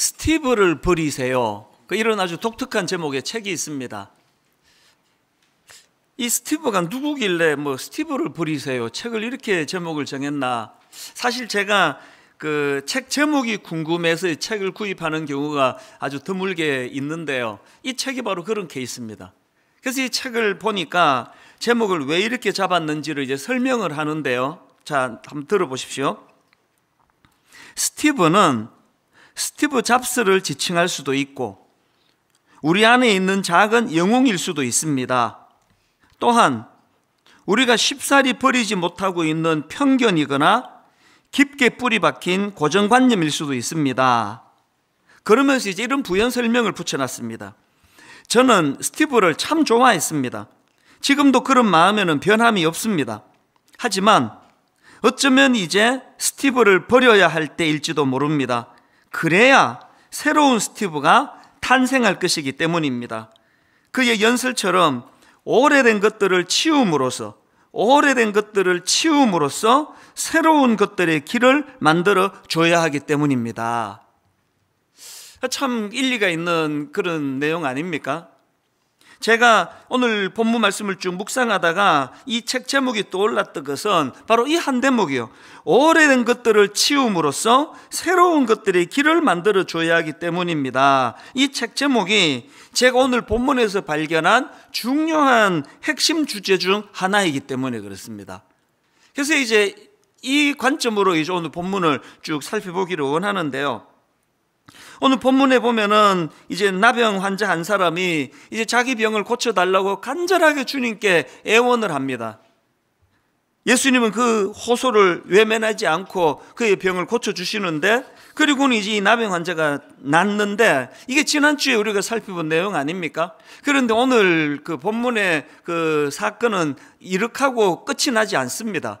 스티브를 버리세요. 그 이런 아주 독특한 제목의 책이 있습니다. 이 스티브가 누구길래 뭐 스티브를 버리세요. 책을 이렇게 제목을 정했나. 사실 제가 그 책 제목이 궁금해서 책을 구입하는 경우가 아주 드물게 있는데요. 이 책이 바로 그런 케이스입니다. 그래서 이 책을 보니까 제목을 왜 이렇게 잡았는지를 이제 설명을 하는데요. 자, 한번 들어보십시오. 스티브는 스티브 잡스를 지칭할 수도 있고 우리 안에 있는 작은 영웅일 수도 있습니다. 또한 우리가 쉽사리 버리지 못하고 있는 편견이거나 깊게 뿌리 박힌 고정관념일 수도 있습니다. 그러면서 이제 이런 부연 설명을 붙여놨습니다. 저는 스티브를 참 좋아했습니다. 지금도 그런 마음에는 변함이 없습니다. 하지만 어쩌면 이제 스티브를 버려야 할 때일지도 모릅니다. 그래야 새로운 스티브가 탄생할 것이기 때문입니다. 그의 연설처럼 오래된 것들을 치움으로써 오래된 것들을 치움으로써 새로운 것들의 길을 만들어 줘야 하기 때문입니다. 참 일리가 있는 그런 내용 아닙니까? 제가 오늘 본문 말씀을 쭉 묵상하다가 이 책 제목이 떠올랐던 것은 바로 이 한 대목이요. 오래된 것들을 치움으로써 새로운 것들의 길을 만들어 줘야 하기 때문입니다. 이 책 제목이 제가 오늘 본문에서 발견한 중요한 핵심 주제 중 하나이기 때문에 그렇습니다. 그래서 이제 이 관점으로 이제 오늘 본문을 쭉 살펴보기를 원하는데요. 오늘 본문에 보면은 이제 나병 환자 한 사람이 이제 자기 병을 고쳐달라고 간절하게 주님께 애원을 합니다. 예수님은 그 호소를 외면하지 않고 그의 병을 고쳐주시는데 그리고는 이제 이 남용 환자가 났는데 이게 지난주에 우리가 살펴본 내용 아닙니까? 그런데 오늘 그 본문의 그 사건은 이렇게 하고 끝이 나지 않습니다.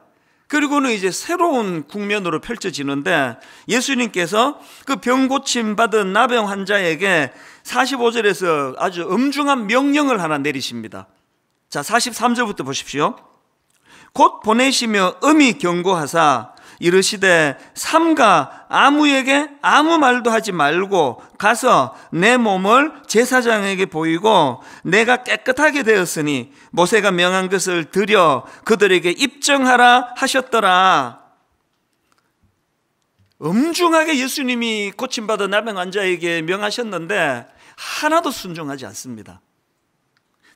그리고는 이제 새로운 국면으로 펼쳐지는데 예수님께서 그 병 고침 받은 나병 환자에게 45절에서 아주 엄중한 명령을 하나 내리십니다. 자, 43절부터 보십시오. 곧 보내시며 음이 경고하사 이르시되 삼가 아무에게 아무 말도 하지 말고 가서 내 몸을 제사장에게 보이고 내가 깨끗하게 되었으니 모세가 명한 것을 들여 그들에게 입증하라 하셨더라. 엄중하게 예수님이 고침받은 남행 환자에게 명하셨는데 하나도 순종하지 않습니다.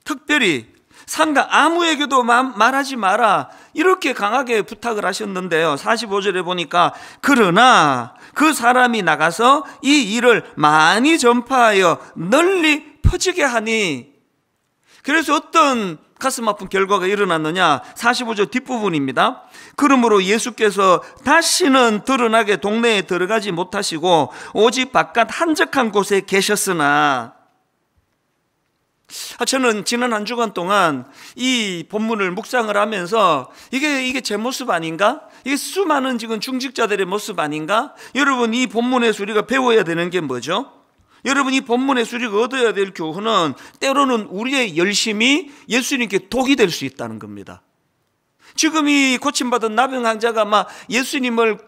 특별히 상가 아무에게도 말하지 마라 이렇게 강하게 부탁을 하셨는데요. 45절에 보니까 그러나 그 사람이 나가서 이 일을 많이 전파하여 널리 퍼지게 하니 그래서 어떤 가슴 아픈 결과가 일어났느냐? 45절 뒷부분입니다. 그러므로 예수께서 다시는 드러나게 동네에 들어가지 못하시고 오직 바깥 한적한 곳에 계셨으나 아, 저는 지난 한 주간 동안 이 본문을 묵상을 하면서 이게 이게 제 모습 아닌가? 이게 수많은 지금 중직자들의 모습 아닌가? 여러분 이 본문에서 우리가 배워야 되는 게 뭐죠? 여러분 이 본문에서 우리가 얻어야 될 교훈은 때로는 우리의 열심이 예수님께 독이 될 수 있다는 겁니다. 지금 이 고침받은 나병 환자가 막 예수님을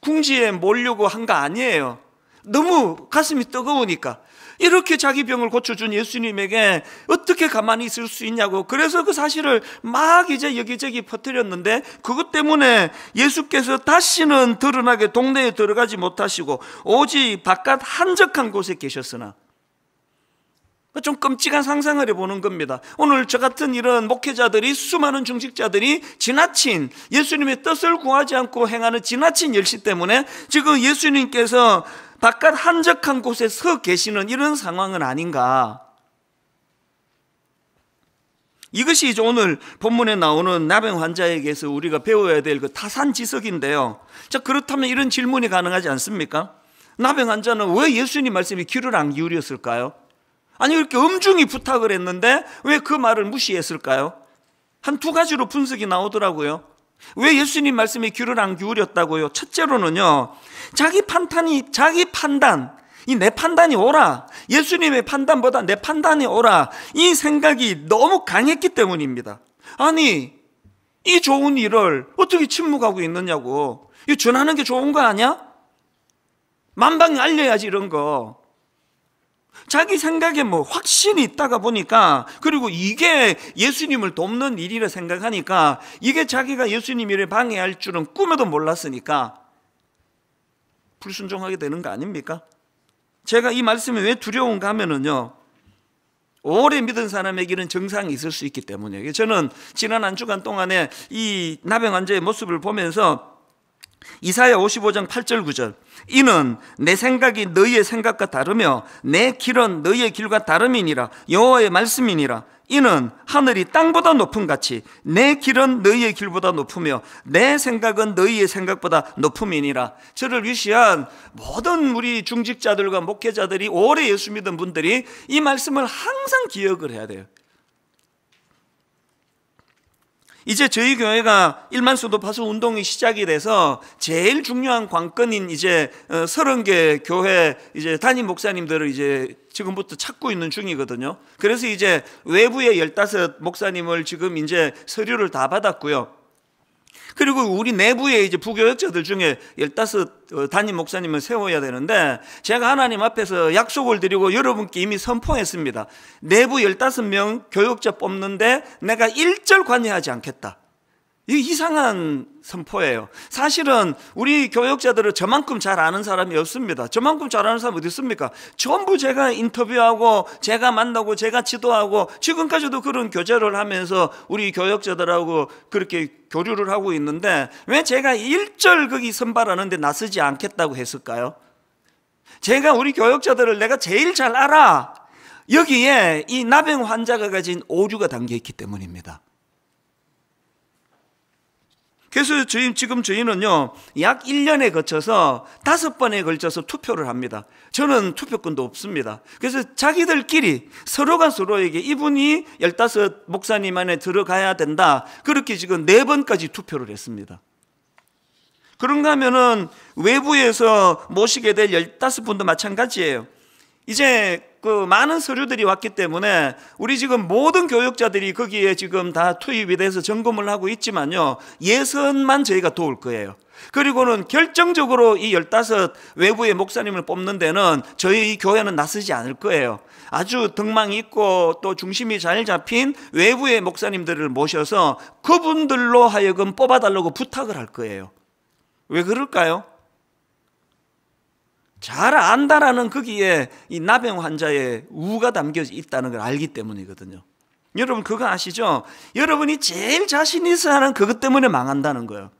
궁지에 몰려고 한 거 아니에요. 너무 가슴이 뜨거우니까 이렇게 자기 병을 고쳐준 예수님에게 어떻게 가만히 있을 수 있냐고. 그래서 그 사실을 막 이제 여기저기 퍼뜨렸는데 그것 때문에 예수께서 다시는 드러나게 동네에 들어가지 못하시고 오직 바깥 한적한 곳에 계셨으나 좀 끔찍한 상상을 해보는 겁니다. 오늘 저 같은 이런 목회자들이 수많은 중직자들이 지나친 예수님의 뜻을 구하지 않고 행하는 지나친 열시 때문에 지금 예수님께서 바깥 한적한 곳에 서 계시는 이런 상황은 아닌가. 이것이 이제 오늘 본문에 나오는 나병 환자에게서 우리가 배워야 될 그 타산지석인데요. 자, 그렇다면 이런 질문이 가능하지 않습니까? 나병 환자는 왜 예수님 말씀이 귀를 안 기울였을까요? 아니 이렇게 엄중히 부탁을 했는데 왜 그 말을 무시했을까요? 한 두 가지로 분석이 나오더라고요. 왜 예수님 말씀에 귀를 안 기울였다고요? 첫째로는요. 자기 판단이 자기 판단 이 내 판단이 오라. 예수님의 판단보다 내 판단이 오라. 이 생각이 너무 강했기 때문입니다. 아니, 이 좋은 일을 어떻게 침묵하고 있느냐고. 이 전하는 게 좋은 거 아니야? 만방에 알려야지 이런 거. 자기 생각에 뭐 확신이 있다가 보니까 그리고 이게 예수님을 돕는 일이라 생각하니까 이게 자기가 예수님 일을 방해할 줄은 꿈에도 몰랐으니까 불순종하게 되는 거 아닙니까? 제가 이 말씀이 왜 두려운가 하면은요. 오래 믿은 사람에게는 증상이 있을 수 있기 때문이에요. 저는 지난 한 주간 동안에 이 나병 환자의 모습을 보면서 이사야 55장 8절 9절 이는 내 생각이 너희의 생각과 다르며 내 길은 너희의 길과 다름이니라 여호와의 말씀이니라 이는 하늘이 땅보다 높은 같이 내 길은 너희의 길보다 높으며 내 생각은 너희의 생각보다 높음이니라 저를 위시한 모든 우리 중직자들과 목회자들이 오래 예수 믿은 분들이 이 말씀을 항상 기억을 해야 돼요 이제 저희 교회가 일만 수도파수 운동이 시작이 돼서 제일 중요한 관건인 이제 3 어, 0개 교회 이제 담임 목사님들을 이제 지금부터 찾고 있는 중이거든요. 그래서 이제 외부의 15 목사님을 지금 이제 서류를 다 받았고요. 그리고 우리 내부에 이제 부교역자들 중에 15 어, 담임 목사님을 세워야 되는데 제가 하나님 앞에서 약속을 드리고 여러분께 이미 선포했습니다. 내부 15명 교역자 뽑는데 내가 일절 관여하지 않겠다. 이 이상한 선포예요. 사실은 우리 교역자들을 저만큼 잘 아는 사람이 없습니다. 저만큼 잘 아는 사람 어디 있습니까? 전부 제가 인터뷰하고 제가 만나고 제가 지도하고 지금까지도 그런 교제를 하면서 우리 교역자들하고 그렇게 교류를 하고 있는데 왜 제가 일절 거기 선발하는데 나서지 않겠다고 했을까요? 제가 우리 교역자들을 내가 제일 잘 알아. 여기에 이 나병 환자가 가진 오류가 담겨 있기 때문입니다. 그래서 저희, 지금 저희는요, 약 1년에 거쳐서 다섯 번에 걸쳐서 투표를 합니다. 저는 투표권도 없습니다. 그래서 자기들끼리 서로가 서로에게 이분이 15 목사님 안에 들어가야 된다. 그렇게 지금 네 번까지 투표를 했습니다. 그런가 하면은 외부에서 모시게 될 15분도 마찬가지예요. 이제 그 많은 서류들이 왔기 때문에 우리 지금 모든 교육자들이 거기에 지금 다 투입이 돼서 점검을 하고 있지만요. 예선만 저희가 도울 거예요. 그리고는 결정적으로 이 열다섯 외부의 목사님을 뽑는 데는 저희 교회는 나서지 않을 거예요. 아주 등망 있고 또 중심이 잘 잡힌 외부의 목사님들을 모셔서 그분들로 하여금 뽑아달라고 부탁을 할 거예요. 왜 그럴까요? 잘 안다라는 거기에 이 나병 환자의 우가 담겨 있다는 걸 알기 때문이거든요. 여러분 그거 아시죠? 여러분이 제일 자신 있어 하는 그것 때문에 망한다는 거예요.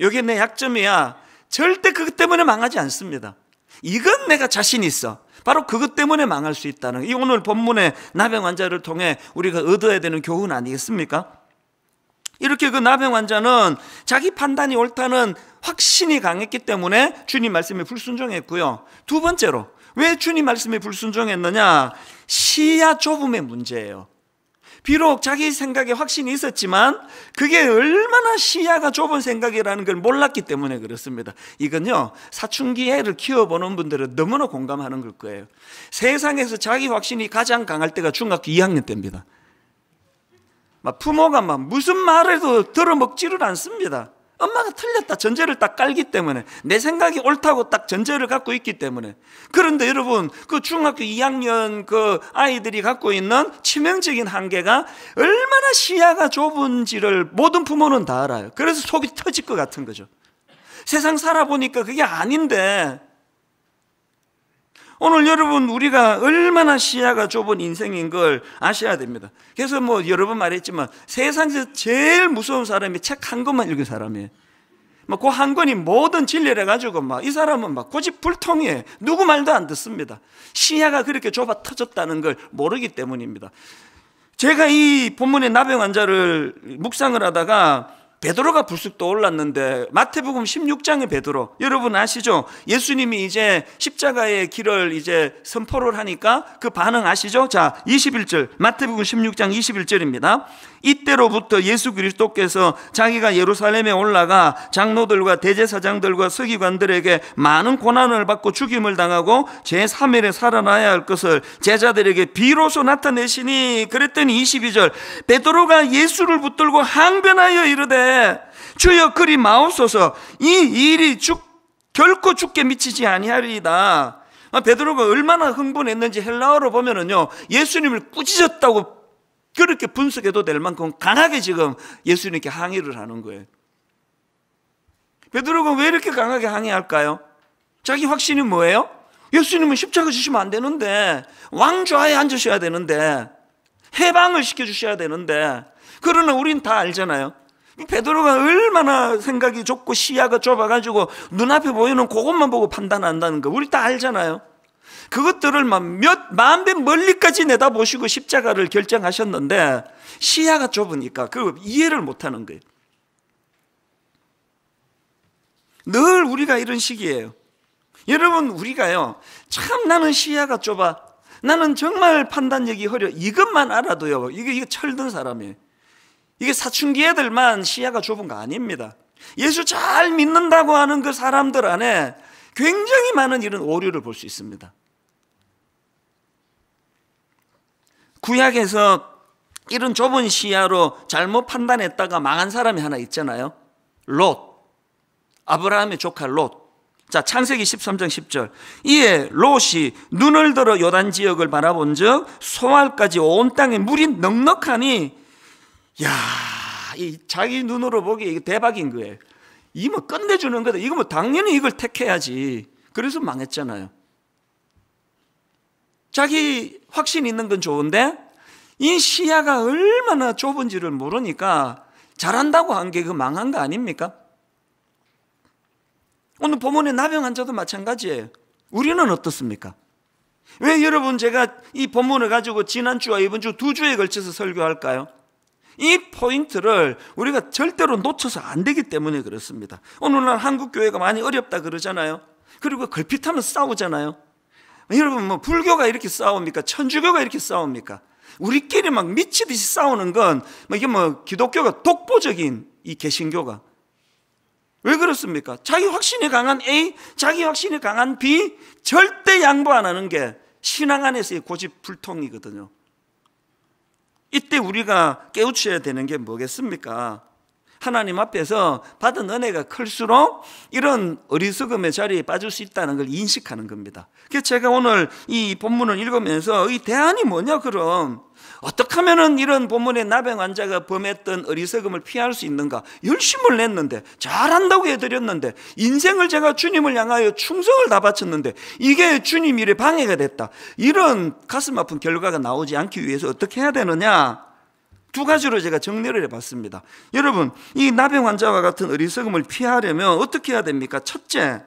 여기 내 약점이야. 절대 그것 때문에 망하지 않습니다. 이건 내가 자신 있어. 바로 그것 때문에 망할 수 있다는 이 오늘 본문의 나병 환자를 통해 우리가 얻어야 되는 교훈 아니겠습니까? 이렇게 그 나병 환자는 자기 판단이 옳다는 확신이 강했기 때문에 주님 말씀에 불순종했고요. 두 번째로 왜 주님 말씀에 불순종했느냐? 시야 좁음의 문제예요. 비록 자기 생각에 확신이 있었지만 그게 얼마나 시야가 좁은 생각이라는 걸 몰랐기 때문에 그렇습니다. 이건요, 사춘기 애를 키워보는 분들은 너무나 공감하는 걸 거예요. 세상에서 자기 확신이 가장 강할 때가 중학교 2학년 때입니다. 막 부모가 막 무슨 말해도 들어먹지를 않습니다. 엄마가 틀렸다 전제를 딱 깔기 때문에 내 생각이 옳다고 딱 전제를 갖고 있기 때문에 그런데 여러분 그 중학교 2학년 그 아이들이 갖고 있는 치명적인 한계가 얼마나 시야가 좁은지를 모든 부모는 다 알아요 그래서 속이 터질 것 같은 거죠 세상 살아보니까 그게 아닌데 오늘 여러분 우리가 얼마나 시야가 좁은 인생인 걸 아셔야 됩니다. 그래서 뭐 여러 번 말했지만 세상에서 제일 무서운 사람이 책 한 권만 읽은 사람이에요. 막그한 권이 모든 진리를 가지고 막 이 사람은 막고집불통이 누구 말도 안 듣습니다. 시야가 그렇게 좁아 터졌다는 걸 모르기 때문입니다. 제가 이 본문의 나병 환자를 묵상을 하다가 베드로가 불쑥 떠올랐는데 마태복음 16장의 베드로 여러분 아시죠? 예수님이 이제 십자가의 길을 이제 선포를 하니까 그 반응 아시죠? 자 21절 마태복음 16장 21절입니다 이때로부터 예수 그리스도께서 자기가 예루살렘에 올라가 장로들과 대제사장들과 서기관들에게 많은 고난을 받고 죽임을 당하고 제3일에 살아나야 할 것을 제자들에게 비로소 나타내시니 그랬더니 22절 베드로가 예수를 붙들고 항변하여 이르되 주여 그리 마옵소서 이 일이 죽 결코 죽게 미치지 아니하리이다. 아, 베드로가 얼마나 흥분했는지 헬라어로 보면은요 예수님을 꾸짖었다고 그렇게 분석해도 될 만큼 강하게 지금 예수님께 항의를 하는 거예요. 베드로가 왜 이렇게 강하게 항의할까요? 자기 확신이 뭐예요? 예수님은 십자가 주시면 안 되는데 왕좌에 앉으셔야 되는데 해방을 시켜 주셔야 되는데 그러나 우린 다 알잖아요. 베드로가 얼마나 생각이 좁고 시야가 좁아가지고 눈앞에 보이는 그것만 보고 판단한다는 거 우리 다 알잖아요. 그것들을 몇마배 멀리까지 내다보시고 십자가를 결정하셨는데 시야가 좁으니까 그 이해를 못하는 거예요. 늘 우리가 이런 식이에요. 여러분 우리가요 참 나는 시야가 좁아 나는 정말 판단력이 허려 이것만 알아도요 이게 이게 철든 사람이에요. 이게 사춘기 애들만 시야가 좁은 거 아닙니다. 예수 잘 믿는다고 하는 그 사람들 안에 굉장히 많은 이런 오류를 볼 수 있습니다. 구약에서 이런 좁은 시야로 잘못 판단했다가 망한 사람이 하나 있잖아요. 롯. 아브라함의 조카 롯. 자, 창세기 13장 10절. 이에 롯이 눈을 들어 요단 지역을 바라본 즉 소알까지 온 땅에 물이 넉넉하니 야, 이 자기 눈으로 보기 이게 대박인 거예요. 이 뭐 끝내주는 거다. 이거 뭐 당연히 이걸 택해야지. 그래서 망했잖아요. 자기 확신 있는 건 좋은데 이 시야가 얼마나 좁은지를 모르니까 잘한다고 한 게 그 망한 거 아닙니까? 오늘 본문에 나병 환자도 마찬가지예요. 우리는 어떻습니까? 왜 여러분 제가 이 본문을 가지고 지난주와 이번 주두 주에 걸쳐서 설교할까요? 이 포인트를 우리가 절대로 놓쳐서 안 되기 때문에 그렇습니다. 오늘날 한국 교회가 많이 어렵다 그러잖아요. 그리고 걸핏하면 싸우잖아요. 여러분 뭐 불교가 이렇게 싸웁니까? 천주교가 이렇게 싸웁니까? 우리끼리 막 미치듯이 싸우는 건 뭐 이게 뭐 기독교가 독보적인 이 개신교가 왜 그렇습니까? 자기 확신이 강한 A, 자기 확신이 강한 B 절대 양보 안 하는 게 신앙 안에서의 고집불통이거든요. 이때 우리가 깨우쳐야 되는 게 뭐겠습니까? 하나님 앞에서 받은 은혜가 클수록 이런 어리석음의 자리에 빠질 수 있다는 걸 인식하는 겁니다. 그래서 제가 오늘 이 본문을 읽으면서 이 대안이 뭐냐, 그럼. 어떻게 하면 이런 본문의 나병 환자가 범했던 어리석음을 피할 수 있는가? 열심을 냈는데 잘한다고 해드렸는데 인생을 제가 주님을 향하여 충성을 다 바쳤는데 이게 주님 일에 방해가 됐다. 이런 가슴 아픈 결과가 나오지 않기 위해서 어떻게 해야 되느냐? 두 가지로 제가 정리를 해봤습니다. 여러분, 이 나병 환자와 같은 어리석음을 피하려면 어떻게 해야 됩니까? 첫째,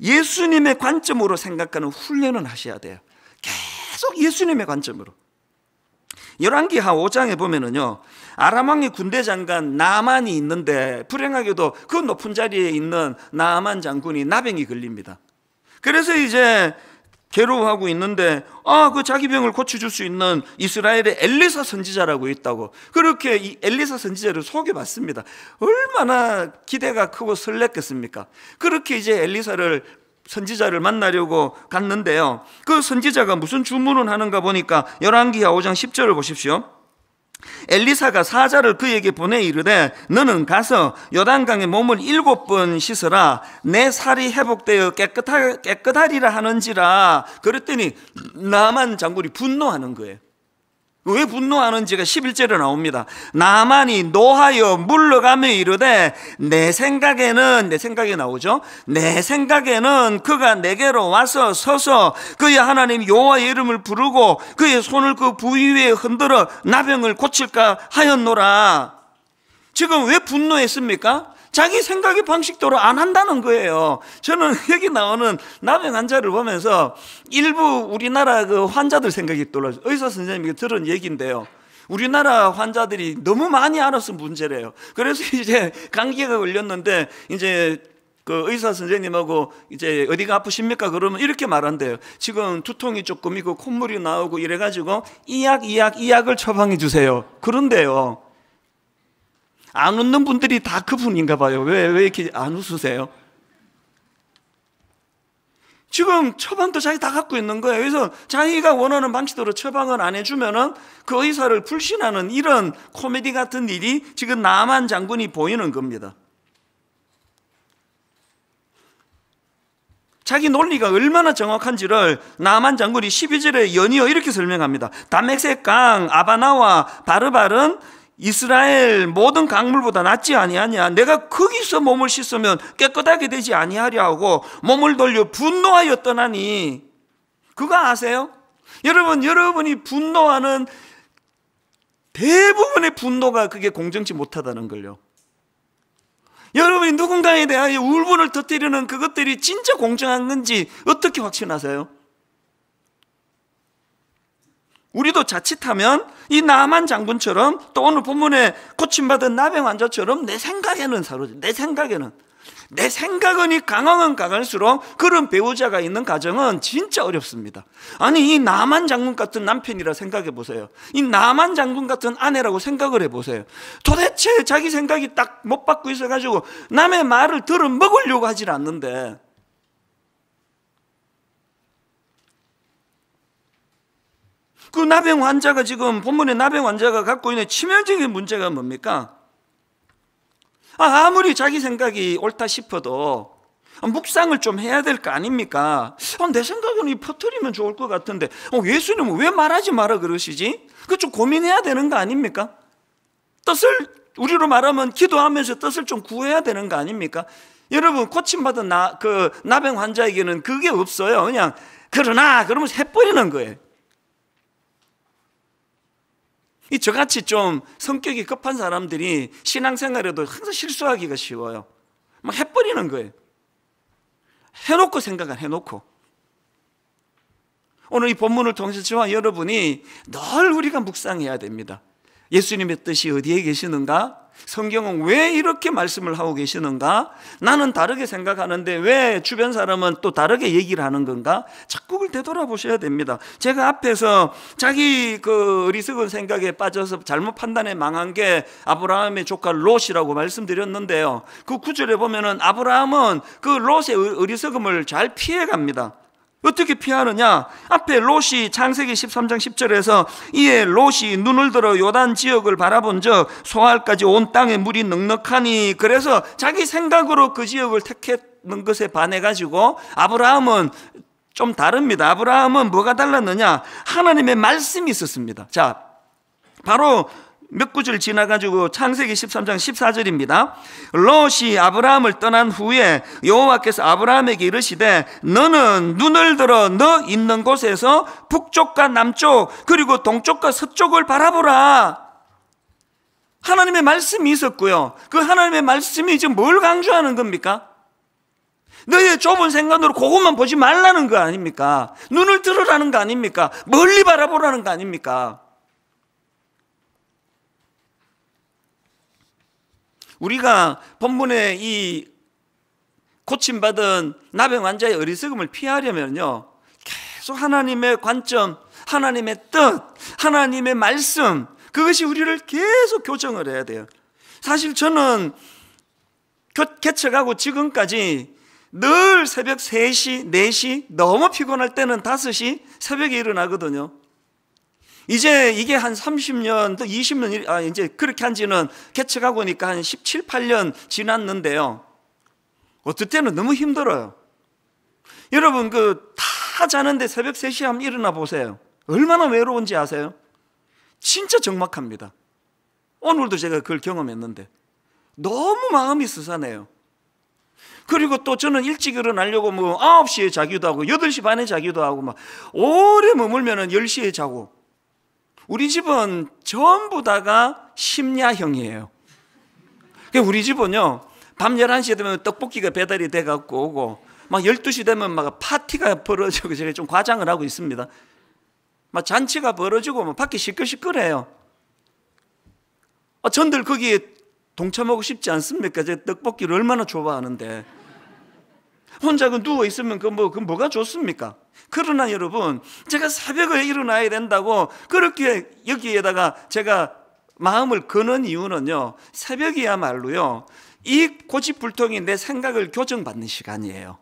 예수님의 관점으로 생각하는 훈련을 하셔야 돼요. 계속 예수님의 관점으로. 열왕기하 5장에 보면은요. 아람 왕의 군대 장관 나만이 있는데 불행하게도 그 높은 자리에 있는 나만 장군이 나병이 걸립니다. 그래서 이제 괴로워하고 있는데 아그 자기 병을 고쳐줄 수 있는 이스라엘의 엘리사 선지자라고 있다고 그렇게 이 엘리사 선지자를 속개봤습니다 얼마나 기대가 크고 설렜겠습니까 그렇게 이제 엘리사를 선지자를 만나려고 갔는데요. 그 선지자가 무슨 주문을 하는가 보니까 열왕기하 5장 10절을 보십시오. 엘리사가 사자를 그에게 보내 이르되 너는 가서 요단강에 몸을 일곱 번 씻으라 내 살이 회복되어 깨끗하, 깨끗하리라 하는지라 그랬더니 나만 장군이 분노하는 거예요 왜 분노하는지가 11절에 나옵니다. 나만이 노하여 물러가며 이르되 내 생각에는 내 생각이 나오죠. 내 생각에는 그가 내게로 와서 서서 그의 하나님 여와 이름을 부르고 그의 손을 그 부위 위에 흔들어 나병을 고칠까 하였노라. 지금 왜 분노했습니까? 자기 생각의 방식대로 안 한다는 거예요. 저는 여기 나오는 남의 환자를 보면서 일부 우리나라 그 환자들 생각이 떠올라요. 의사 선생님이 들은 얘기인데요. 우리나라 환자들이 너무 많이 알아서 문제래요. 그래서 이제 감기가 걸렸는데 이제 그 의사 선생님하고 이제 어디가 아프십니까? 그러면 이렇게 말한대요. 지금 두통이 조금 있고 콧물이 나오고 이래가지고 이 약, 이 약, 이 약을 처방해 주세요. 그런데요. 안 웃는 분들이 다 그분인가 봐요. 왜, 왜 이렇게 안 웃으세요? 지금 처방도 자기 다 갖고 있는 거예요. 그래서 자기가 원하는 방식대로 처방을 안 해주면은 그 의사를 불신하는 이런 코미디 같은 일이 지금 남한 장군이 보이는 겁니다. 자기 논리가 얼마나 정확한지를 남한 장군이 12절에 연이어 이렇게 설명합니다. 담백색 강 아바나와 바르발은 이스라엘 모든 강물보다 낫지 아니하냐 내가 거기서 몸을 씻으면 깨끗하게 되지 아니하리 하고 몸을 돌려 분노하여 떠나니 그거 아세요? 여러분 여러분이 분노하는 대부분의 분노가 그게 공정치 못하다는 걸요 여러분이 누군가에 대한 울분을 터뜨리는 그것들이 진짜 공정한 건지 어떻게 확신하세요? 우리도 자칫하면 이 나만 장군처럼 또 오늘 본문에 고침받은 나병 환자처럼 내 생각에는 사로져. 내 생각에는. 내 생각은 이 강하면 강할수록 그런 배우자가 있는 가정은 진짜 어렵습니다. 아니, 이 나만 장군 같은 남편이라 생각해 보세요. 이 나만 장군 같은 아내라고 생각을 해 보세요. 도대체 자기 생각이 딱 못 받고 있어가지고 남의 말을 들어 먹으려고 하질 않는데 그 나병 환자가 지금 본문의 나병 환자가 갖고 있는 치명적인 문제가 뭡니까? 아, 무리 자기 생각이 옳다 싶어도 묵상을 좀 해야 될 거 아닙니까? 아, 내 생각은 퍼뜨리면 좋을 것 같은데 어, 예수님은 왜 말하지 마라 그러시지? 그좀 고민해야 되는 거 아닙니까? 뜻을 우리로 말하면 기도하면서 뜻을 좀 구해야 되는 거 아닙니까? 여러분 고침받은 나, 그 나병 환자에게는 그게 없어요 그냥 그러나 그러면서 해버리는 거예요 이 저같이 좀 성격이 급한 사람들이 신앙생활에도 항상 실수하기가 쉬워요. 막 해버리는 거예요. 해놓고 생각을 해놓고. 오늘 이 본문을 통해서 저와 여러분이 늘 우리가 묵상해야 됩니다. 예수님의 뜻이 어디에 계시는가? 성경은 왜 이렇게 말씀을 하고 계시는가? 나는 다르게 생각하는데 왜 주변 사람은 또 다르게 얘기를 하는 건가? 자꾸 그 되돌아보셔야 됩니다. 제가 앞에서 자기 그 어리석은 생각에 빠져서 잘못 판단에 망한 게 아브라함의 조카 롯이라고 말씀드렸는데요. 그 구절에 보면은 아브라함은 그 롯의 어리석음을 잘 피해 갑니다. 어떻게 피하느냐? 앞에 롯이 창세기 13장 10절에서 이에 롯이 눈을 들어 요단 지역을 바라본 적 소알까지 온 땅에 물이 넉넉하니 그래서 자기 생각으로 그 지역을 택했는 것에 반해 가지고 아브라함은 좀 다릅니다. 아브라함은 뭐가 달랐느냐? 하나님의 말씀이 있었습니다. 자, 바로 몇 구절 지나가지고 창세기 13장 14절입니다. 롯이 아브라함을 떠난 후에 여호와께서 아브라함에게 이르시되 너는 눈을 들어 너 있는 곳에서 북쪽과 남쪽 그리고 동쪽과 서쪽을 바라보라. 하나님의 말씀이 있었고요. 그 하나님의 말씀이 지금 뭘 강조하는 겁니까? 너의 좁은 생각으로 그것만 보지 말라는 거 아닙니까? 눈을 들으라는 거 아닙니까? 멀리 바라보라는 거 아닙니까? 우리가 본문에이 고침받은 나병 환자의 어리석음을 피하려면요. 계속 하나님의 관점, 하나님의 뜻, 하나님의 말씀, 그것이 우리를 계속 교정을 해야 돼요. 사실 저는 개척하고 지금까지 늘 새벽 3시, 4시, 너무 피곤할 때는 5시 새벽에 일어나거든요. 이제 이게 한 30년, 또 20년, 아, 이제 그렇게 한 지는 개척하고 오니까 한 17, 8년 지났는데요. 어떨 때는 너무 힘들어요. 여러분, 그, 다 자는데 새벽 3시에 한번 일어나 보세요. 얼마나 외로운지 아세요? 진짜 적막합니다. 오늘도 제가 그걸 경험했는데. 너무 마음이 스산해요 그리고 또 저는 일찍 일어나려고 뭐 9시에 자기도 하고 8시 반에 자기도 하고 막 오래 머물면 10시에 자고 우리 집은 전부 다가 심야형이에요. 그러니까 우리 집은요, 밤1 1시 되면 떡볶이가 배달이 돼갖고 오고, 막 12시 되면 막 파티가 벌어지고, 제가 좀 과장을 하고 있습니다. 막 잔치가 벌어지고, 막 뭐 밖에 시끌시끌해요. 아, 전들 거기에 동참하고 싶지 않습니까? 제 떡볶이를 얼마나 좋아하는데. 혼자 그 누워 있으면 그뭐그 뭐, 그 뭐가 좋습니까? 그러나 여러분 제가 새벽에 일어나야 된다고 그렇게 여기에다가 제가 마음을 거는 이유는요 새벽이야말로요 이 고집불통이 내 생각을 교정받는 시간이에요.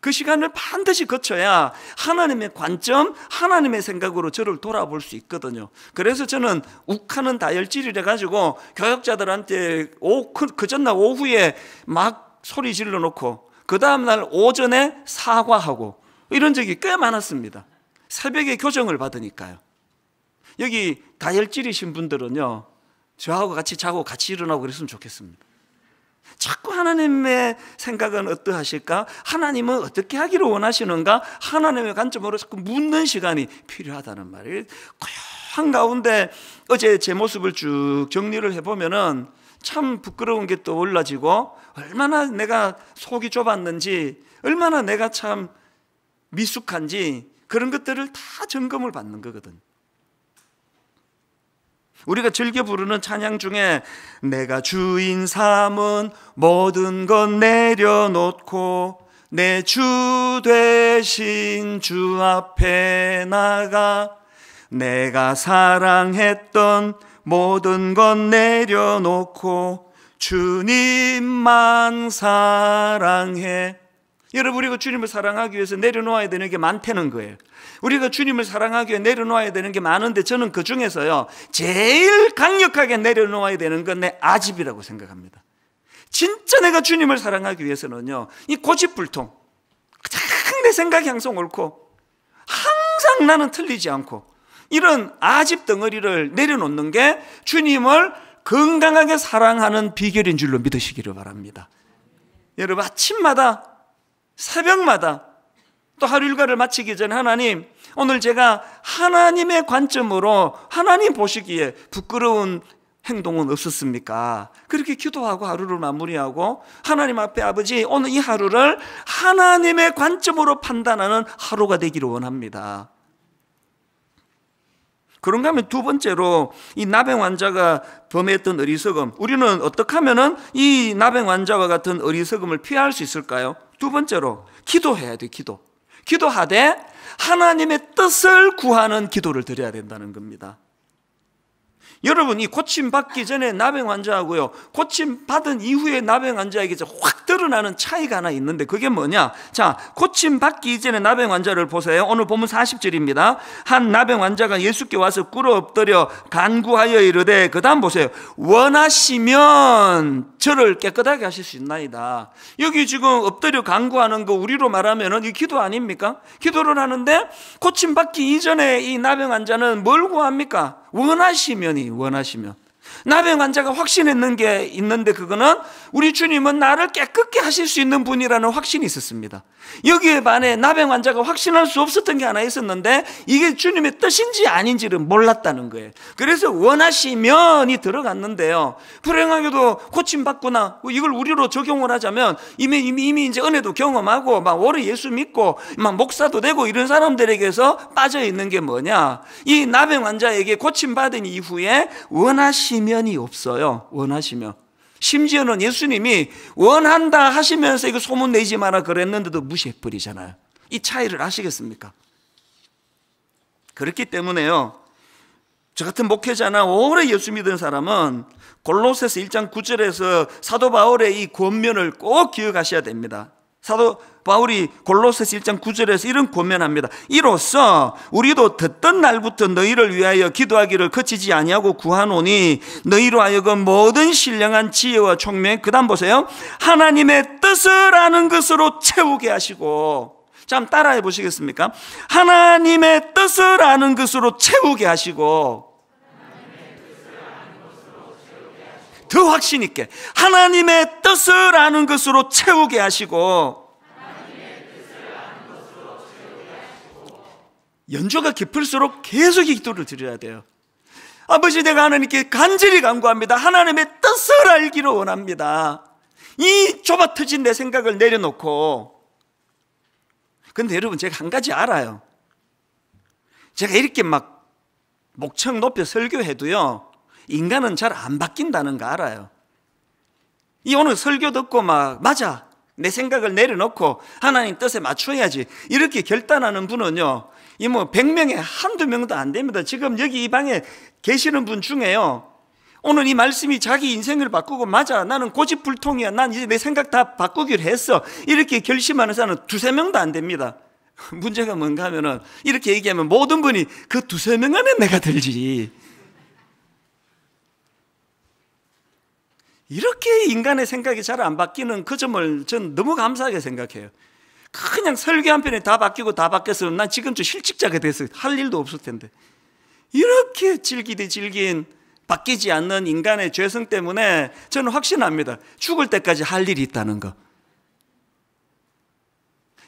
그 시간을 반드시 거쳐야 하나님의 관점, 하나님의 생각으로 저를 돌아볼 수 있거든요. 그래서 저는 욱하는 다혈질이라 가지고 교역자들한테 오, 그 전날 오후에 막 소리 질러 놓고 그 다음날 오전에 사과하고 이런 적이 꽤 많았습니다. 새벽에 교정을 받으니까요. 여기 다혈질이신 분들은요, 저하고 같이 자고 같이 일어나고 그랬으면 좋겠습니다. 자꾸 하나님의 생각은 어떠하실까? 하나님은 어떻게 하기를 원하시는가? 하나님의 관점으로 자꾸 묻는 시간이 필요하다는 말이에요. 요한 가운데 어제 제 모습을 쭉 정리를 해보면은 참 부끄러운 게 떠올라지고 얼마나 내가 속이 좁았는지 얼마나 내가 참 미숙한지 그런 것들을 다 점검을 받는 거거든. 우리가 즐겨 부르는 찬양 중에 내가 주인 삼은 모든 건 내려놓고 내 주 대신 주 앞에 나가 내가 사랑했던 모든 것 내려놓고 주님만 사랑해. 여러분, 우리가 주님을 사랑하기 위해서 내려놓아야 되는 게 많다는 거예요. 우리가 주님을 사랑하기 위해 내려놓아야 되는 게 많은데 저는 그 중에서요, 제일 강력하게 내려놓아야 되는 건 내 아집이라고 생각합니다. 진짜 내가 주님을 사랑하기 위해서는요, 이 고집불통, 가내 생각 향상 옳고, 항상 나는 틀리지 않고, 이런 아집 덩어리를 내려놓는 게 주님을 건강하게 사랑하는 비결인 줄로 믿으시기를 바랍니다. 여러분 아침마다 새벽마다 또 하루 일과를 마치기 전 하나님 오늘 제가 하나님의 관점으로 하나님 보시기에 부끄러운 행동은 없었습니까? 그렇게 기도하고 하루를 마무리하고 하나님 앞에 아버지 오늘 이 하루를 하나님의 관점으로 판단하는 하루가 되기를 원합니다. 그런가 하면 두 번째로 이 나병 환자가 범했던 어리석음. 우리는 어떻게 하면이 나병 환자와 같은 어리석음을 피할 수 있을까요? 두 번째로 기도해야 돼, 기도. 기도하되 하나님의 뜻을 구하는 기도를 드려야 된다는 겁니다. 여러분이 고침 받기 전에 나병 환자하고요, 고침 받은 이후에 나병 환자에게 확 드러나는 차이가 하나 있는데 그게 뭐냐? 자, 고침 받기 이전에 나병 환자를 보세요. 오늘 보면 40절입니다. 한 나병 환자가 예수께 와서 꿇어 엎드려 간구하여 이르되 그 다음 보세요. 원하시면 저를 깨끗하게 하실 수 있나이다. 여기 지금 엎드려 간구하는 거 우리로 말하면은 이 기도 아닙니까? 기도를 하는데 고침 받기 이전에 이 나병 환자는 뭘 구합니까? 원하시면이 원하시면 나병 환자가 확신했는 게 있는데 그거는 우리 주님은 나를 깨끗게 하실 수 있는 분이라는 확신이 있었습니다. 여기에 반해 나병 환자가 확신할 수 없었던 게 하나 있었는데 이게 주님의 뜻인지 아닌지를 몰랐다는 거예요. 그래서 원하시면이 들어갔는데요. 불행하게도 고침받거나 뭐 이걸 우리로 적용을 하자면 이미 이미 이미 이제 은혜도 경험하고 막 오래 예수 믿고 막 목사도 되고 이런 사람들에게서 빠져 있는 게 뭐냐? 이 나병 환자에게 고침받은 이후에 원하시면이 없어요. 원하시면 심지어는 예수님이 원한다 하시면서 이거 소문 내지 마라 그랬는데도 무시해버리잖아요. 이 차이를 아시겠습니까? 그렇기 때문에요. 저 같은 목회자나 오래 예수 믿은 사람은 골로새서 1장 9절에서 사도 바울의 이 권면을 꼭 기억하셔야 됩니다. 사도 바울이 골로새 1장 9절에서 이런 권면합니다 이로써 우리도 듣던 날부터 너희를 위하여 기도하기를 그치지 아니하고 구하노니 너희로 하여금 모든 신령한 지혜와 총명 그다음 보세요. 하나님의 뜻을 아는 것으로 채우게 하시고 참 따라해 보시겠습니까? 하나님의 뜻을 아는 것으로 채우게 하시고 더 확신 있게 하나님의 뜻을 아는 것으로 채우게 하시고 연주가 깊을수록 계속 기도를 드려야 돼요. 아버지 내가 하나님께 간절히 간구합니다. 하나님의 뜻을 알기를 원합니다. 이 좁아터진 내 생각을 내려놓고 근데 여러분 제가 한 가지 알아요. 제가 이렇게 막 목청 높여 설교해도요. 인간은 잘 안 바뀐다는 거 알아요. 이 오늘 설교 듣고 막 맞아 내 생각을 내려놓고 하나님 뜻에 맞춰야지 이렇게 결단하는 분은요 이뭐 100명에 한두 명도 안 됩니다 지금 여기 이 방에 계시는 분 중에요 오늘 이 말씀이 자기 인생을 바꾸고 맞아 나는 고집불통이야 난 이제 내 생각 다 바꾸기로 했어 이렇게 결심하는 사람은 두세 명도 안 됩니다 문제가 뭔가 하면은 이렇게 얘기하면 모든 분이 그 두세 명 안에 내가 들지 이렇게 인간의 생각이 잘 안 바뀌는 그 점을 전 너무 감사하게 생각해요. 그냥 설교 한 편에 다 바뀌고 다 바뀌었으면 난 지금쯤 실직자가 됐어할 일도 없을 텐데. 이렇게 질기디 질긴 바뀌지 않는 인간의 죄성 때문에 저는 확신합니다. 죽을 때까지 할 일이 있다는 거.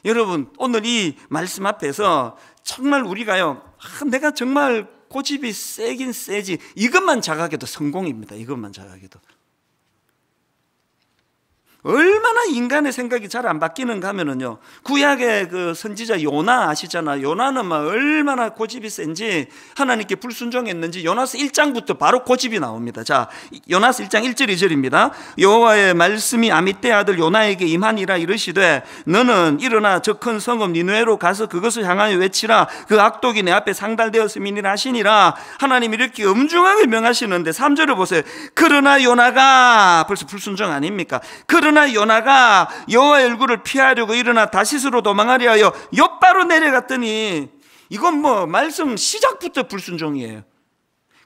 여러분, 오늘 이 말씀 앞에서 정말 우리가요, 아, 내가 정말 고집이 세긴 세지, 이것만 자각해도 성공입니다. 이것만 자각해도. 얼마나 인간의 생각이 잘 안 바뀌는가 하면은요. 구약의 그 선지자 요나 아시잖아. 요나는 막 얼마나 고집이 센지 하나님께 불순종했는지 요나서 1장부터 바로 고집이 나옵니다. 자, 요나서 1장 1절 2절입니다. 여호와의 말씀이 아미떼 아들 요나에게 임하니라 이르시되 너는 일어나 저 큰 성읍 니누에로 가서 그것을 향하여 외치라 그 악독이 내 앞에 상달되었음이니라 하시니라 하나님이 이렇게 엄중하게 명하시는데 3절을 보세요. 그러나 요나가 벌써 불순종 아닙니까? 그러나 그러나 요나가 여호와의 얼굴을 피하려고 일어나 다시스로 도망하려 하여 옆바로 내려갔더니 이건 뭐 말씀 시작부터 불순종이에요.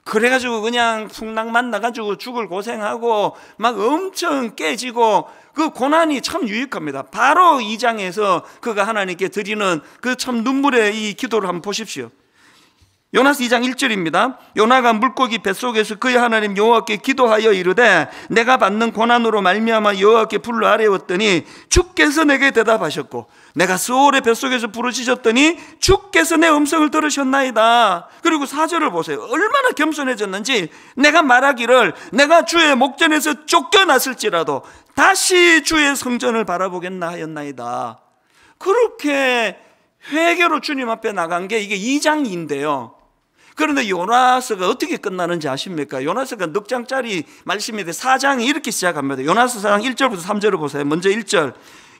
그래가지고 그냥 풍랑 만나가지고 죽을 고생하고 막 엄청 깨지고 그 고난이 참 유익합니다. 바로 이 장에서 그가 하나님께 드리는 그 참 눈물의 이 기도를 한번 보십시오. 요나스 2장 1절입니다. 요나가 물고기 뱃속에서 그의 하나님 여호와께 기도하여 이르되 내가 받는 고난으로 말미암아 여호와께 불러 아뢰었더니 주께서 내게 대답하셨고 내가 소울의 뱃속에서 부르짖었더니 주께서 내 음성을 들으셨나이다. 그리고 사절을 보세요. 얼마나 겸손해졌는지 내가 말하기를 내가 주의 목전에서 쫓겨났을지라도 다시 주의 성전을 바라보겠나 하였나이다. 그렇게 회개로 주님 앞에 나간 게 이게 2장인데요. 그런데 요나서가 어떻게 끝나는지 아십니까? 요나서가 넉 장짜리 말씀인데 4장이 이렇게 시작합니다. 요나서 4장 1절부터 3절을 보세요. 먼저 1절.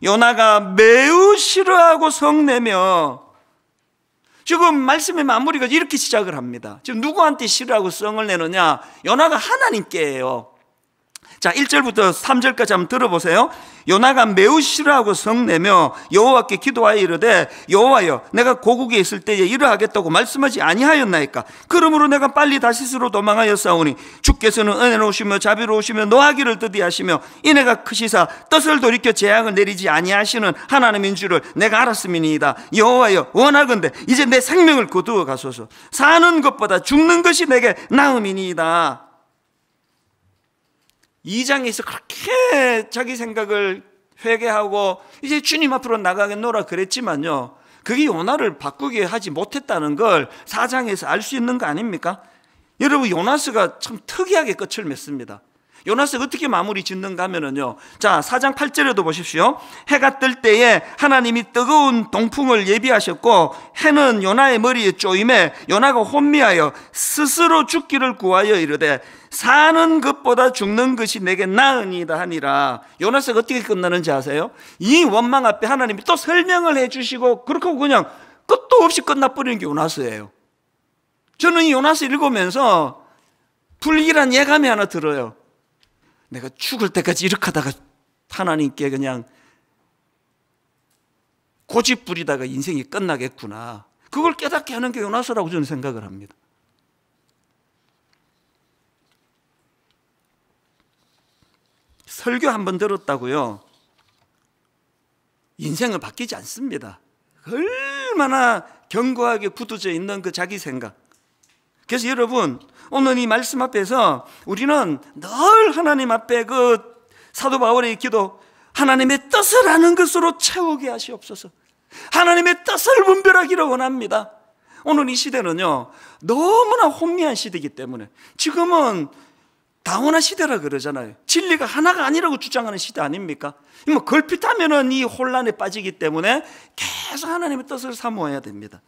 요나가 매우 싫어하고 성내며 지금 말씀의 마무리가 이렇게 시작을 합니다. 지금 누구한테 싫어하고 성을 내느냐? 요나가 하나님께예요. 자, 1절부터 3절까지 한번 들어보세요. 요나가 매우 싫어하고 성내며 여호와께 기도하여 이르되 여호와여 내가 고국에 있을 때에 이러하겠다고 말씀하지 아니하였나이까 그러므로 내가 빨리 다시스로 도망하였사오니 주께서는 은혜로우시며 자비로우시며 노하기를 뜻이하시며 이내가 크시사 그 뜻을 돌이켜 재앙을 내리지 아니하시는 하나님인 줄을 내가 알았음이니이다 여호와여 원하건대 이제 내 생명을 거두어 가소서 사는 것보다 죽는 것이 내게 나음이니이다 2장에서 그렇게 자기 생각을 회개하고 이제 주님 앞으로 나가겠노라 그랬지만요. 그게 요나를 바꾸게 하지 못했다는 걸 4장에서 알 수 있는 거 아닙니까? 여러분 요나스가 참 특이하게 끝을 맺습니다. 요나스 어떻게 마무리 짓는가 하면은요. 자, 4장 8절에도 보십시오. 해가 뜰 때에 하나님이 뜨거운 동풍을 예비하셨고 해는 요나의 머리에 쪼임해 요나가 혼미하여 스스로 죽기를 구하여 이르되 사는 것보다 죽는 것이 내게 나으니다 하니라. 요나스가 어떻게 끝나는지 아세요? 이 원망 앞에 하나님이 또 설명을 해 주시고 그렇고 그냥 끝도 없이 끝나버리는 게 요나스예요. 저는 이 요나스 읽으면서 불길한 예감이 하나 들어요. 내가 죽을 때까지 이렇게 하다가 하나님께 그냥 고집 부리다가 인생이 끝나겠구나. 그걸 깨닫게 하는 게 요나서라고 저는 생각을 합니다. 설교 한 번 들었다고요. 인생은 바뀌지 않습니다. 얼마나 견고하게 굳어져 있는 그 자기 생각. 그래서 여러분, 오늘 이 말씀 앞에서 우리는 늘 하나님 앞에 그 사도 바울의 기도, 하나님의 뜻을 아는 것으로 채우게 하시옵소서. 하나님의 뜻을 분별하기를 원합니다. 오늘 이 시대는요, 너무나 혼미한 시대이기 때문에 지금은 다원화 시대라 그러잖아요. 진리가 하나가 아니라고 주장하는 시대 아닙니까? 뭐걸핏하면이 혼란에 빠지기 때문에 계속 하나님의 뜻을 사모해야 됩니다.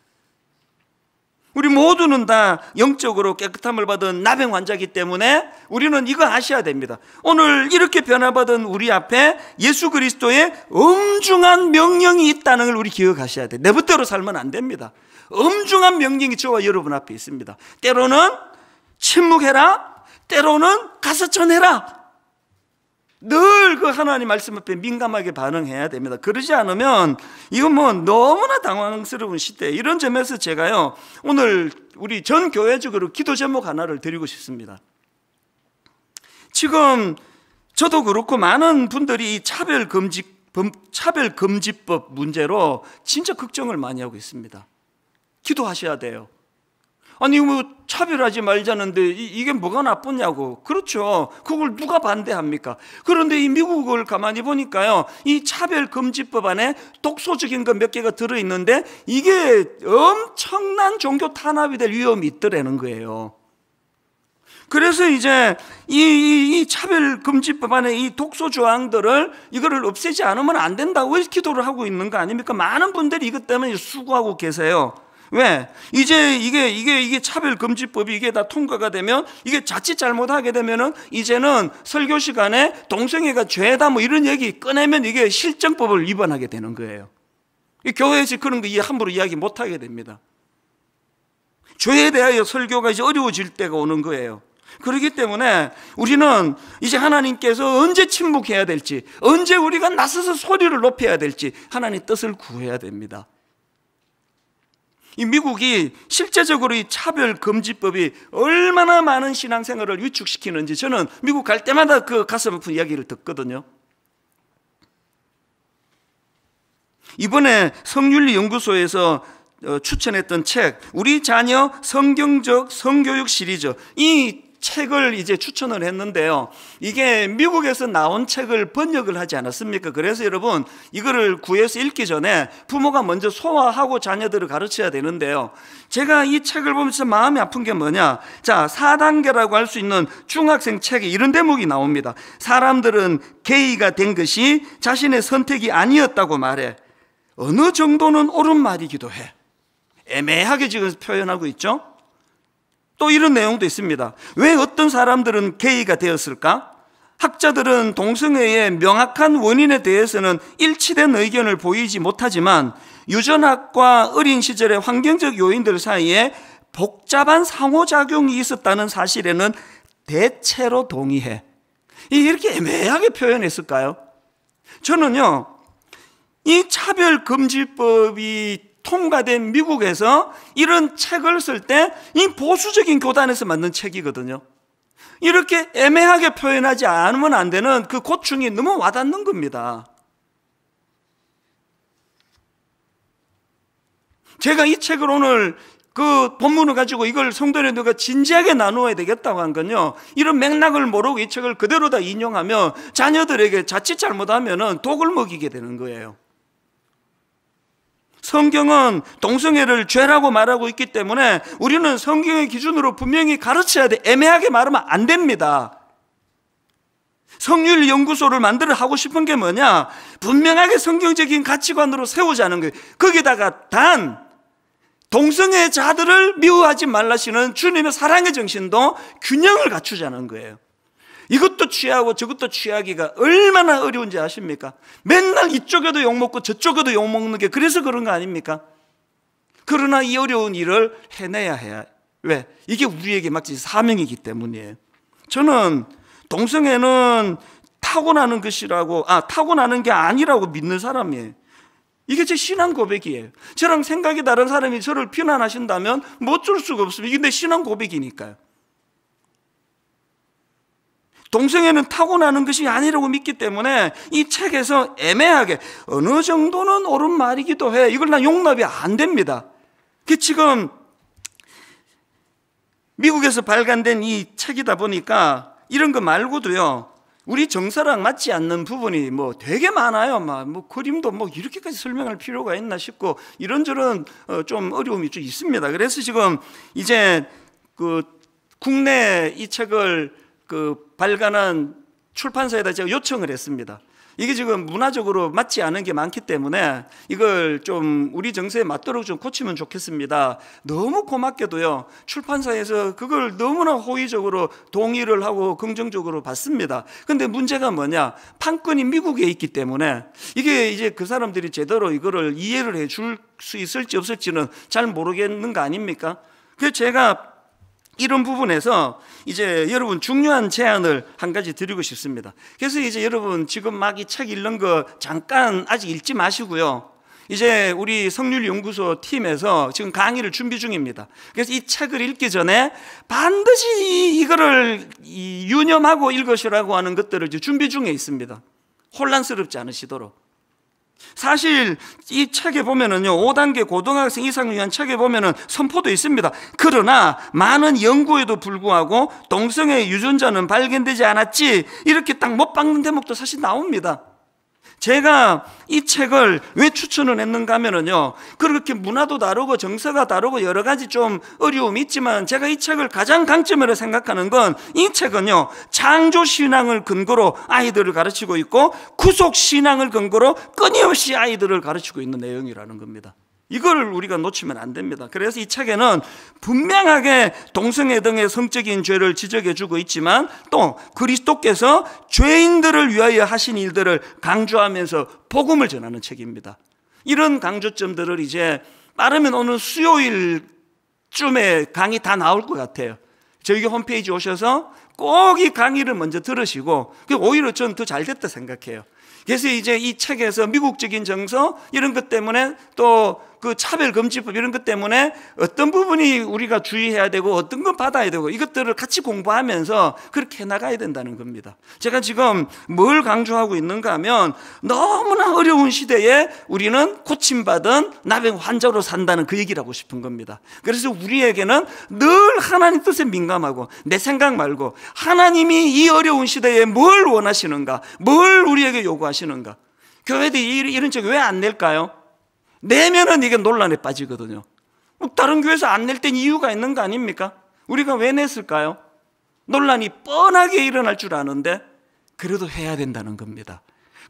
우리 모두는 다 영적으로 깨끗함을 받은 나병 환자기 이 때문에 우리는 이거 아셔야 됩니다. 오늘 이렇게 변화받은 우리 앞에 예수 그리스도의 엄중한 명령이 있다는 걸 우리 기억하셔야 돼. 내 멋대로 살면 안 됩니다. 엄중한 명령이 저와 여러분 앞에 있습니다. 때로는 침묵해라. 때로는 가서 전해라. 늘그 하나님 말씀 앞에 민감하게 반응해야 됩니다. 그러지 않으면 이건 뭐 너무나 당황스러운 시대. 이런 점에서 제가요, 오늘 우리 전 교회적으로 기도 제목 하나를 드리고 싶습니다. 지금 저도 그렇고 많은 분들이 차별 금지 차별 금지법 문제로 진짜 걱정을 많이 하고 있습니다. 기도하셔야 돼요. 아니 뭐 차별하지 말자는데 이, 게 뭐가 나쁘냐고. 그렇죠. 그걸 누가 반대합니까? 그런데 이 미국을 가만히 보니까요. 이 차별 금지법 안에 독소적인 것 몇 개가 들어 있는데 이게 엄청난 종교 탄압이 될 위험이 있더라는 거예요. 그래서 이제 이, 이, 이 차별금지법 안에 이 독소 조항들을 이거를 없애지 않으면 안 된다고 기도를 하고 있는 거 아닙니까? 많은 분들이 이것 때문에 수고하고 계세요. 왜? 이제 이게 이게 이게 차별 금지법이 이게 다 통과가 되면 이게 자칫 잘못하게 되면은 이제는 설교 시간에 동성애가 죄다 뭐 이런 얘기 꺼내면 이게 실정법을 위반하게 되는 거예요. 교회에서 그런 거 함부로 이야기 못 하게 됩니다. 죄에 대하여 설교가 이제 어려워질 때가 오는 거예요. 그렇기 때문에 우리는 이제 하나님께서 언제 침묵해야 될지, 언제 우리가 나서서 소리를 높여야 될지 하나님 뜻을 구해야 됩니다. 이 미국이 실제적으로 이 차별 금지법이 얼마나 많은 신앙생활을 위축시키는지 저는 미국 갈 때마다 그 가슴 아픈 이야기를 듣거든요. 이번에 성윤리 연구소에서 어, 추천했던 책 우리 자녀 성경적 성교육 시리즈 이 책을 이제 추천을 했는데요. 이게 미국에서 나온 책을 번역을 하지 않았습니까? 그래서 여러분 이거를 구해서 읽기 전에 부모가 먼저 소화하고 자녀들을 가르쳐야 되는데요. 제가 이 책을 보면서 마음이 아픈 게 뭐냐? 자, 4단계라고 할 수 있는 중학생 책에 이런 대목이 나옵니다. 사람들은 게이가 된 것이 자신의 선택이 아니었다고 말해. 어느 정도는 옳은 말이기도 해. 애매하게 지금 표현하고 있죠? 또 이런 내용도 있습니다. 왜 어떤 사람들은 게이가 되었을까? 학자들은 동성애의 명확한 원인에 대해서는 일치된 의견을 보이지 못하지만 유전학과 어린 시절의 환경적 요인들 사이에 복잡한 상호작용이 있었다는 사실에는 대체로 동의해. 이렇게 애매하게 표현했을까요? 저는요, 이 차별금지법이 통과된 미국에서 이런 책을 쓸 때 이 보수적인 교단에서 만든 책이거든요. 이렇게 애매하게 표현하지 않으면 안 되는 그 고충이 너무 와닿는 겁니다. 제가 이 책을 오늘 그 본문을 가지고 이걸 성도님들과 진지하게 나누어야 되겠다고 한 건요. 이런 맥락을 모르고 이 책을 그대로 다 인용하면 자녀들에게 자칫 잘못하면 독을 먹이게 되는 거예요. 성경은 동성애를 죄라고 말하고 있기 때문에 우리는 성경의 기준으로 분명히 가르쳐야 돼. 애매하게 말하면 안 됩니다. 성률 연구소를 만들어 하고 싶은 게 뭐냐? 분명하게 성경적인 가치관으로 세우자는 거예요. 거기다가 단 동성애자들을 미워하지 말라시는 주님의 사랑의 정신도 균형을 갖추자는 거예요. 이것도 취하고 저것도 취하기가 얼마나 어려운지 아십니까? 맨날 이쪽에도 욕먹고 저쪽에도 욕먹는 게 그래서 그런 거 아닙니까? 그러나 이 어려운 일을 해내야 해 왜? 이게 우리에게 맡긴 사명이기 때문이에요. 저는 동성애는 타고나는 것이라고, 아, 타고나는 게 아니라고 믿는 사람이에요. 이게 제 신앙 고백이에요. 저랑 생각이 다른 사람이 저를 비난하신다면 못줄 뭐 수가 없습니다. 이게 내 신앙 고백이니까요. 동성애는 타고나는 것이 아니라고 믿기 때문에 이 책에서 애매하게 어느 정도는 옳은 말이기도 해. 이걸 난 용납이 안 됩니다. 그 지금 미국에서 발간된 이 책이다 보니까 이런 거 말고도요. 우리 정서랑 맞지 않는 부분이 뭐 되게 많아요. 막 뭐 그림도 뭐 이렇게까지 설명할 필요가 있나 싶고 이런저런 어, 좀 어려움이 좀 있습니다. 그래서 지금 이제 그 국내 이 책을 그 발간한 출판사에다 제가 요청을 했습니다. 이게 지금 문화적으로 맞지 않은 게 많기 때문에 이걸 좀 우리 정서에 맞도록 좀 고치면 좋겠습니다. 너무 고맙게도요, 출판사에서 그걸 너무나 호의적으로 동의를 하고 긍정적으로 봤습니다. 근데 문제가 뭐냐? 판권이 미국에 있기 때문에 이게 이제 그 사람들이 제대로 이거를 이해를 해줄 수 있을지 없을지는 잘 모르겠는 거 아닙니까? 그래서 제가 이런 부분에서 이제 여러분 중요한 제안을 한 가지 드리고 싶습니다. 그래서 이제 여러분 지금 막 이 책 읽는 거 잠깐 아직 읽지 마시고요. 이제 우리 성률연구소 팀에서 지금 강의를 준비 중입니다. 그래서 이 책을 읽기 전에 반드시 이거를 유념하고 읽으시라고 하는 것들을 준비 중에 있습니다. 혼란스럽지 않으시도록. 사실 이 책에 보면은요, 5단계 고등학생 이상을 위한 책에 보면은 선포도 있습니다. 그러나 많은 연구에도 불구하고 동성애 유전자는 발견되지 않았지, 이렇게 딱 못 박는 대목도 사실 나옵니다. 제가 이 책을 왜 추천을 했는가 하면은요. 그렇게 문화도 다르고 정서가 다르고 여러 가지 좀 어려움이 있지만 제가 이 책을 가장 강점으로 생각하는 건 이 책은요. 창조 신앙을 근거로 아이들을 가르치고 있고 구속 신앙을 근거로 끊임없이 아이들을 가르치고 있는 내용이라는 겁니다. 이걸 우리가 놓치면 안 됩니다. 그래서 이 책에는 분명하게 동성애 등의 성적인 죄를 지적해 주고 있지만 또 그리스도께서 죄인들을 위하여 하신 일들을 강조하면서 복음을 전하는 책입니다. 이런 강조점들을 이제 빠르면 오늘 수요일쯤에 강의 다 나올 것 같아요. 저희 홈페이지 오셔서 꼭 이 강의를 먼저 들으시고 오히려 전 더 잘 됐다 생각해요. 그래서 이제 이 책에서 미국적인 정서 이런 것 때문에 또그 차별금지법 이런 것 때문에 어떤 부분이 우리가 주의해야 되고 어떤 건 받아야 되고 이것들을 같이 공부하면서 그렇게 나가야 된다는 겁니다. 제가 지금 뭘 강조하고 있는가 하면 너무나 어려운 시대에 우리는 고침받은 나병 환자로 산다는 그 얘기를 하고 싶은 겁니다. 그래서 우리에게는 늘 하나님 뜻에 민감하고 내 생각 말고 하나님이 이 어려운 시대에 뭘 원하시는가, 뭘 우리에게 요구하시는가. 교회들이 이런 책왜안 낼까요? 내면은 이게 논란에 빠지거든요. 뭐 다른 교회에서 안 낼 땐 이유가 있는 거 아닙니까? 우리가 왜 냈을까요? 논란이 뻔하게 일어날 줄 아는데 그래도 해야 된다는 겁니다.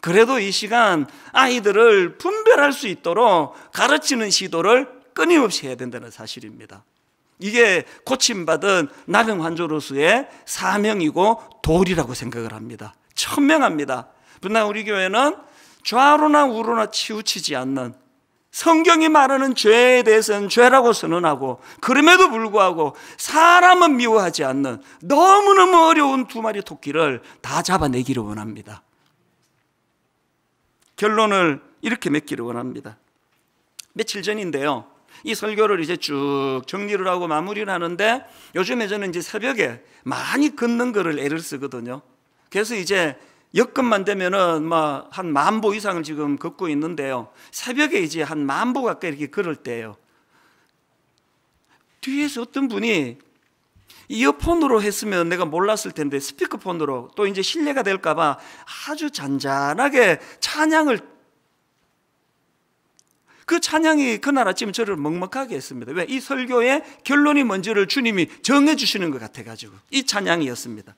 그래도 이 시간 아이들을 분별할 수 있도록 가르치는 시도를 끊임없이 해야 된다는 사실입니다. 이게 고침받은 나병 환자로서의 사명이고 도리라고 생각을 합니다. 천명합니다. 그러나 우리 교회는 좌로나 우로나 치우치지 않는 성경이 말하는 죄에 대해서는 죄라고 선언하고 그럼에도 불구하고 사람은 미워하지 않는 너무너무 어려운 두 마리 토끼를 다 잡아내기를 원합니다. 결론을 이렇게 맺기를 원합니다. 며칠 전인데요. 이 설교를 이제 쭉 정리를 하고 마무리를 하는데 요즘에 저는 이제 새벽에 많이 걷는 거를 애를 쓰거든요. 그래서 이제 여건만 되면은 뭐한 만보 이상을 지금 걷고 있는데요. 새벽에 이제 한 만보 가까이 이렇게 걸을 때예요. 뒤에서 어떤 분이 이어폰으로 했으면 내가 몰랐을 텐데 스피커폰으로 또 이제 실례가 될까봐 아주 잔잔하게 찬양을 그 찬양이 그날 아침 저를 먹먹하게 했습니다. 왜? 이 설교의 결론이 뭔지를 주님이 정해주시는 것 같아가지고 이 찬양이었습니다.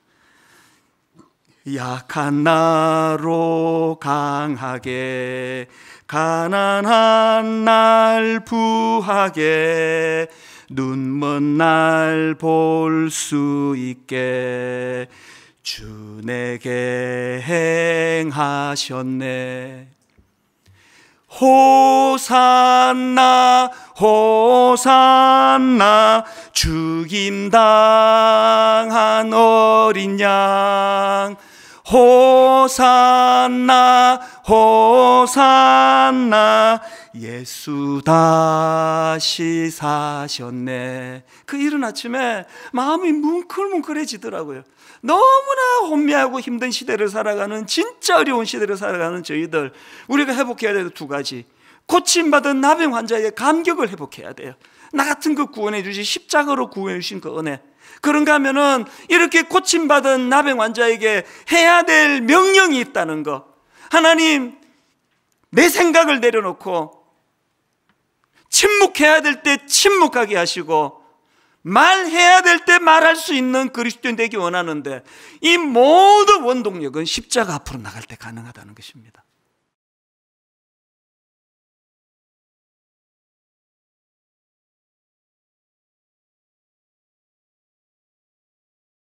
약한 나로 강하게 가난한 날 부하게 눈먼 날 볼 수 있게 주 내게 행하셨네 호산나 호산나 죽임 당한 어린 양 호산나 호산나 예수 다시 사셨네 그 이른 아침에 마음이 뭉클뭉클해지더라고요 너무나 혼미하고 힘든 시대를 살아가는 진짜 어려운 시대를 살아가는 저희들 우리가 회복해야 될 두 가지 고침받은 나병 환자의 감격을 회복해야 돼요 나 같은 그 구원해 주시 십자가로 구원해 주신 그 은혜 그런가 하면은 이렇게 고침받은 나병 환자에게 해야 될 명령이 있다는 것. 하나님, 내 생각을 내려놓고 침묵해야 될 때 침묵하게 하시고 말해야 될 때 말할 수 있는 그리스도인 되기 원하는데 이 모든 원동력은 십자가 앞으로 나갈 때 가능하다는 것입니다.